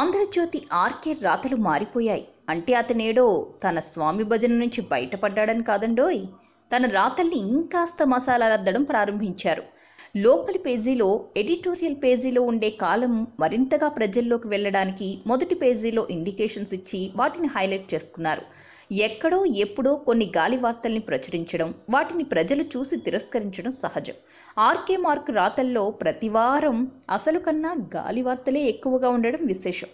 Andhra Jyothi RK రాతలు మారిపోయాయి అంటే అతనేడో తన స్వామి భజన నుంచి బయటపడ్డాడని కాదండోయ్ తన రాతల్ని ఇంకాస్త మసాలాలద్దడం ప్రారంభించారు లోపలి పేజీలో ఎడిటోరియల్ పేజీలో ఉండే కాలం మరింతగా ప్రజల్లోకి వెళ్ళడానికి మొదటి పేజీలో ఇండికేషన్స్ ఇచ్చి వాటిని హైలైట్ చేసుకున్నారు ఎక్కడో ఎప్పుడో కొన్ని గాలి వార్తల్ని ప్రచురించడం వాటిని ప్రజలు చూసి తిరస్కరించడం సహజం ఆర్కే మార్క్ రాతల్లో ప్రతివారం అసలు కన్నా గాలి వార్తలే ఎక్కువగా ఉండడం విశేషం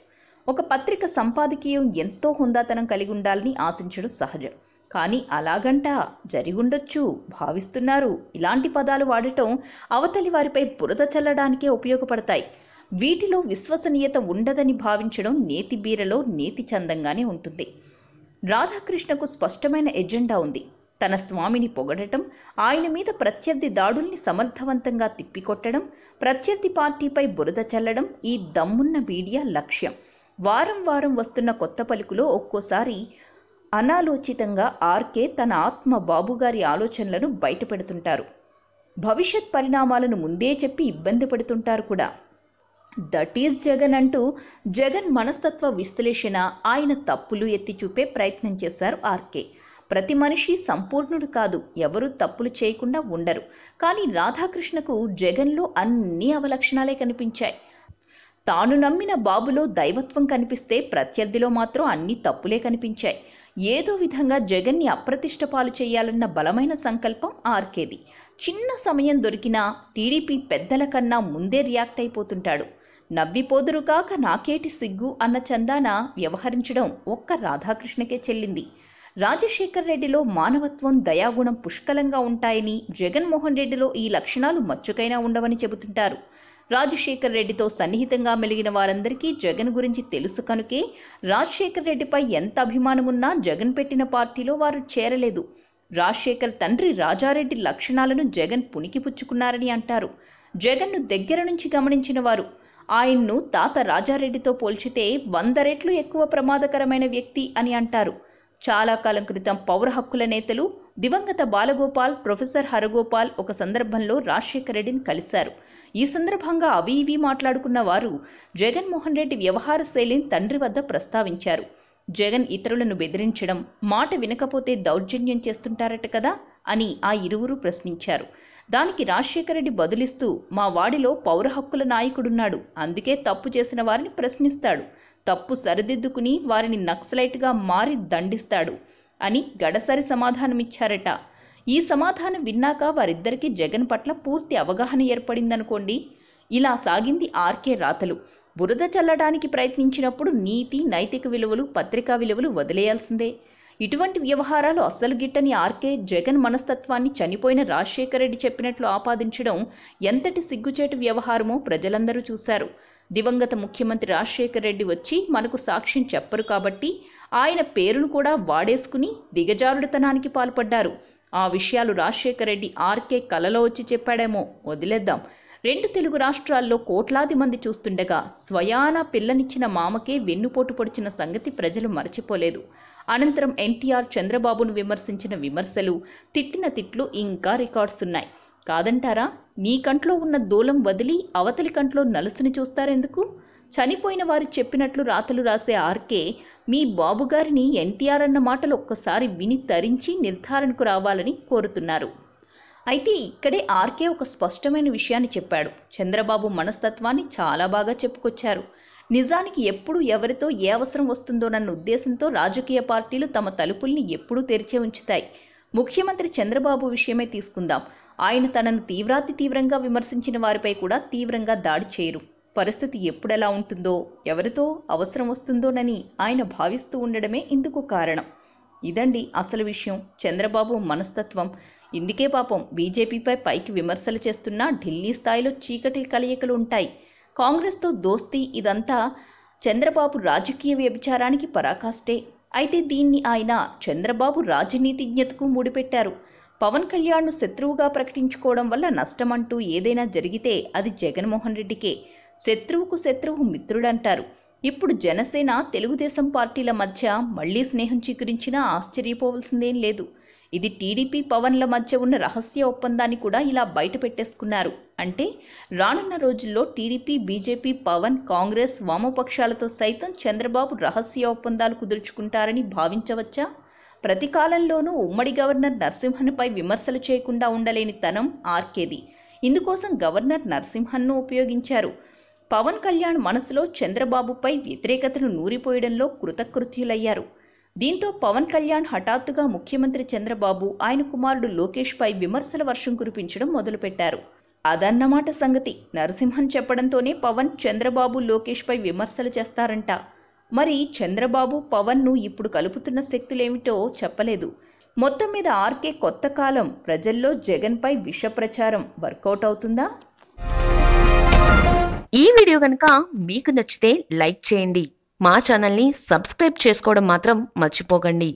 ఒక పత్రిక సంపాదకీయం ఎంతో హుందాతనం కలిగి ఉండాలని ఆశించడం సహజం కానీ అలాగంట జరిగుండొచ్చు భావిస్తున్నారు ఇలాంటి పదాలు వాడటం అవతలి వారిపై బురద చల్లడానికే ఉపయోగపడతాయి వీటిలో విశ్వసనీయత ఉండదని భావించడం నేతి బీరలో నేతి చందంగానే ఉంటుంది రాధాకృష్ణకు స్పష్టమైన ఎజెండా ఉంది తన స్వామిని పొగడటం ఆయన మీద ప్రత్యర్థి దాడుల్ని సమర్థవంతంగా తిప్పికొట్టడం ప్రత్యర్థి పార్టీపై బురద చల్లడం ఈ దమ్మున్న మీడియా లక్ష్యం వారం వారం వస్తున్న కొత్త పలుకులో ఒక్కోసారి అనాలోచితంగా ఆర్కే తన ఆత్మ బాబుగారి ఆలోచనలను బయటపెడుతుంటారు భవిష్యత్ పరిణామాలను ముందే చెప్పి ఇబ్బంది పడుతుంటారు కూడా దట్ ఈజ్ జగన్ అంటూ జగన్ మనస్తత్వ విశ్లేషణ ఆయన తప్పులు ఎత్తి చూపే ప్రయత్నం చేశారు ఆర్కే ప్రతి మనిషి సంపూర్ణుడు కాదు ఎవరు తప్పులు చేయకుండా ఉండరు కానీ రాధాకృష్ణకు జగన్లో అన్ని అవలక్షణాలే కనిపించాయి తాను నమ్మిన బాబులో దైవత్వం కనిపిస్తే ప్రత్యర్థిలో మాత్రం అన్ని తప్పులే కనిపించాయి ఏదో విధంగా జగన్ని అప్రతిష్ట పాలు చేయాలన్న బలమైన సంకల్పం ఆర్కేది చిన్న సమయం దొరికినా టీడీపీ పెద్దల కన్నా ముందే రియాక్ట్ అయిపోతుంటాడు నవ్విపోదురుగాక నాకేటి సిగ్గు అన్న చందాన వ్యవహరించడం ఒక్క రాధాకృష్ణకే చెల్లింది రాజశేఖర్ రెడ్డిలో మానవత్వం దయాగుణం పుష్కలంగా ఉంటాయని జగన్మోహన్ రెడ్డిలో ఈ లక్షణాలు మచ్చుకైనా ఉండవని చెబుతుంటారు రాజశేఖర్ రెడ్డితో సన్నిహితంగా మెలిగిన వారందరికీ జగన్ గురించి తెలుసు కనుకే రాజశేఖర్ రెడ్డిపై ఎంత అభిమానమున్నా జగన్ పెట్టిన పార్టీలో వారు చేరలేదు రాజశేఖర్ తండ్రి రాజారెడ్డి లక్షణాలను జగన్ పుణికిపుచ్చుకున్నారని అంటారు జగన్ను దగ్గర నుంచి గమనించిన వారు ఆయన్ను తాత రాజారెడ్డితో పోల్చితే వంద రెట్లు ఎక్కువ ప్రమాదకరమైన వ్యక్తి అని అంటారు చాలా కాలం క్రితం పౌర హక్కుల నేతలు దివంగత బాలగోపాల్ ప్రొఫెసర్ హరగోపాల్ ఒక సందర్భంలో రాజశేఖర రెడ్డిని కలిశారు ఈ సందర్భంగా అవి ఇవి మాట్లాడుకున్న వారు జగన్మోహన్ రెడ్డి వ్యవహార శైలిని తండ్రి వద్ద ప్రస్తావించారు జగన్ ఇతరులను బెదిరించడం మాట వినకపోతే దౌర్జన్యం చేస్తుంటారట కదా అని ఆ ఇరువురు ప్రశ్నించారు దానికి రాజశేఖర రెడ్డి బదులిస్తూ మా వాడిలో పౌర హక్కుల నాయకుడున్నాడు అందుకే తప్పు చేసిన వారిని ప్రశ్నిస్తాడు తప్పు సరిదిద్దుకుని వారిని నక్సలైట్గా మారి దండిస్తాడు అని గడసరి సమాధానమిచ్చారట ఈ సమాధానం విన్నాక వారిద్దరికీ జగన్ పట్ల పూర్తి అవగాహన ఏర్పడిందనుకోండి ఇలా సాగింది ఆర్కే రాతలు బురద చల్లడానికి ప్రయత్నించినప్పుడు నీతి నైతిక విలువలు పత్రికా విలువలు వదిలేయాల్సిందే ఇటువంటి వ్యవహారాలు అస్సలు గిట్టని ఆర్కే జగన్ మనస్తత్వాన్ని చనిపోయిన రాజశేఖర రెడ్డి చెప్పినట్లు ఆపాదించడం ఎంతటి సిగ్గుచేటు వ్యవహారమో ప్రజలందరూ చూశారు దివంగత ముఖ్యమంత్రి రాజశేఖర రెడ్డి వచ్చి మనకు సాక్ష్యం చెప్పరు కాబట్టి ఆయన పేరును కూడా వాడేసుకుని దిగజారుడితనానికి పాల్పడ్డారు ఆ విషయాలు రాజశేఖర రెడ్డి ఆర్కే కలలో వచ్చి చెప్పాడేమో వదిలేద్దాం రెండు తెలుగు రాష్ట్రాల్లో కోట్లాది మంది చూస్తుండగా స్వయాన పిల్లనిచ్చిన మామకే వెన్నుపోటు పొడిచిన సంగతి ప్రజలు మరచిపోలేదు అనంతరం ఎన్టీఆర్ చంద్రబాబును విమర్శించిన విమర్శలు తిట్టిన తిట్లు ఇంకా రికార్డ్స్ ఉన్నాయి కాదంటారా నీ కంట్లో ఉన్న దూలం వదిలి అవతలి కంట్లో నలుసుని చూస్తారెందుకు చనిపోయిన వారు చెప్పినట్లు రాతలు రాసే ఆర్కే మీ బాబుగారిని ఎన్టీఆర్ అన్న మాటలు ఒక్కసారి విని తరించి నిర్ధారణకు రావాలని కోరుతున్నారు అయితే ఇక్కడే ఆర్కే ఒక స్పష్టమైన విషయాన్ని చెప్పాడు చంద్రబాబు మనస్తత్వాన్ని చాలా బాగా చెప్పుకొచ్చారు నిజానికి ఎప్పుడు ఎవరితో ఏ అవసరం వస్తుందోనన్న ఉద్దేశంతో రాజకీయ పార్టీలు తమ తలుపుల్ని ఎప్పుడూ తెరిచే ఉంచుతాయి ముఖ్యమంత్రి చంద్రబాబు విషయమే తీసుకుందాం ఆయన తనను తీవ్రాతి తీవ్రంగా విమర్శించిన వారిపై కూడా తీవ్రంగా దాడి చేయరు పరిస్థితి ఎప్పుడెలా ఉంటుందో ఎవరితో అవసరం వస్తుందోనని ఆయన భావిస్తూ ఉండడమే ఇందుకు కారణం ఇదండి అసలు విషయం చంద్రబాబు మనస్తత్వం ఇందుకే పాపం బీజేపీపై పైకి విమర్శలు చేస్తున్నా ఢిల్లీ స్థాయిలో చీకటి కలయికలు ఉంటాయి కాంగ్రెస్తో దోస్తీ ఇదంతా చంద్రబాబు రాజకీయ వ్యభిచారానికి పరాకాష్టే అయితే దీన్ని ఆయన చంద్రబాబు రాజనీతిజ్ఞతకు ముడిపెట్టారు పవన్ కళ్యాణ్ను శత్రువుగా ప్రకటించుకోవడం వల్ల నష్టమంటూ ఏదైనా జరిగితే అది జగన్మోహన్ రెడ్డికే శత్రువుకు శత్రువు మిత్రుడంటారు ఇప్పుడు జనసేన తెలుగుదేశం పార్టీల మధ్య మళ్లీ స్నేహం చిగురించినా ఆశ్చర్యపోవలసిందేం లేదు ఇది టీడీపీ పవన్ల మధ్య ఉన్న రహస్య ఒప్పందాన్ని కూడా ఇలా బయట పెట్టేసుకున్నారు అంటే రానున్న రోజుల్లో టీడీపీ బీజేపీ పవన్ కాంగ్రెస్ వామపక్షాలతో సైతం చంద్రబాబు రహస్య ఒప్పందాలు కుదుర్చుకుంటారని భావించవచ్చా ప్రతి కాలంలోనూ ఉమ్మడి గవర్నర్ నరసింహన్పై విమర్శలు చేయకుండా ఉండలేని తనం ఆర్కేది ఇందుకోసం గవర్నర్ నరసింహన్ను ఉపయోగించారు పవన్ కళ్యాణ్ మనసులో చంద్రబాబుపై వ్యతిరేకతను నూరిపోయడంలో కృతకృత్యులయ్యారు దీంతో పవన్ కళ్యాణ్ హఠాత్తుగా ముఖ్యమంత్రి చంద్రబాబు ఆయన కుమారుడు లోకేష్పై విమర్శల వర్షం కురిపించడం మొదలుపెట్టారు అదన్నమాట సంగతి నరసింహన్ చెప్పడంతోనే పవన్ చంద్రబాబు లోకేష్పై విమర్శలు చేస్తారంట మరి చంద్రబాబు పవన్ను ఇప్పుడు కలుపుతున్న శక్తులేమిటో చెప్పలేదు మొత్తం మీద ఆర్కే కొత్త కాలం ప్రజల్లో జగన్పై విష ప్రచారం వర్కౌట్ అవుతుందా ఈ వీడియో కనుక మీకు నచ్చితే లైక్ చేయండి మా ఛానల్ని సబ్స్క్రైబ్ చేసుకోవడం మాత్రం మర్చిపోకండి